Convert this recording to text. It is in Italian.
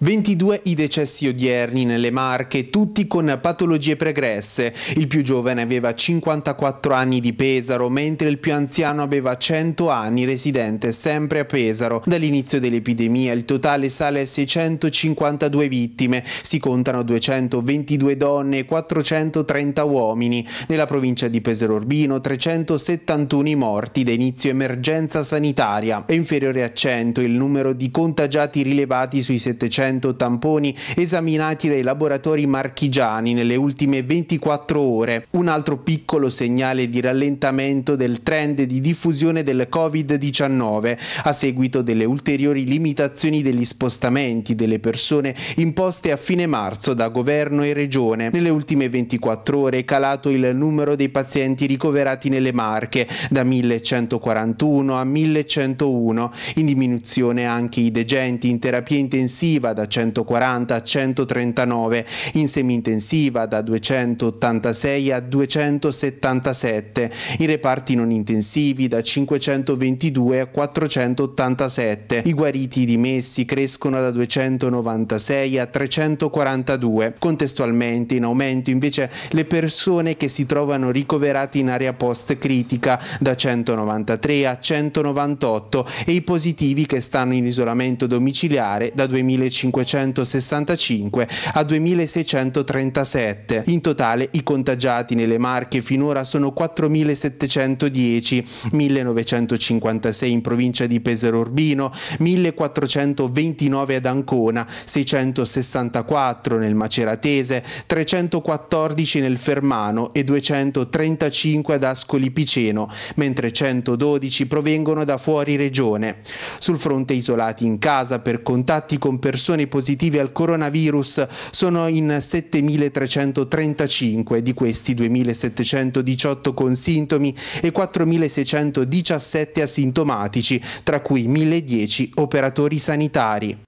22 i decessi odierni nelle Marche, tutti con patologie pregresse. Il più giovane aveva 54 anni di Pesaro, mentre il più anziano aveva 100 anni, residente sempre a Pesaro. Dall'inizio dell'epidemia il totale sale a 652 vittime, si contano 222 donne e 430 uomini. Nella provincia di Pesaro Urbino 371 i morti da inizio emergenza sanitaria. È inferiore a 100 il numero di contagiati rilevati sui 700 100 tamponi esaminati dai laboratori marchigiani nelle ultime 24 ore, un altro piccolo segnale di rallentamento del trend di diffusione del Covid-19 a seguito delle ulteriori limitazioni degli spostamenti delle persone imposte a fine marzo da governo e regione. Nelle ultime 24 ore è calato il numero dei pazienti ricoverati nelle Marche da 1141 a 1101, in diminuzione anche i degenti in terapia intensiva da 140 a 139, in semi-intensiva da 286 a 277, in reparti non intensivi da 522 a 487. I guariti dimessi crescono da 296 a 342. Contestualmente in aumento invece le persone che si trovano ricoverate in area post critica da 193 a 198 e i positivi che stanno in isolamento domiciliare da 2050 2565 a 2637. In totale i contagiati nelle Marche finora sono 4710, 1956 in provincia di Pesaro Urbino, 1429 ad Ancona, 664 nel Maceratese, 314 nel Fermano e 235 ad Ascoli Piceno, mentre 112 provengono da fuori regione. Sul fronte isolati in casa per contatti con persone persone positive al coronavirus sono in 7.335, di questi 2.718 con sintomi e 4.617 asintomatici, tra cui 1.010 operatori sanitari.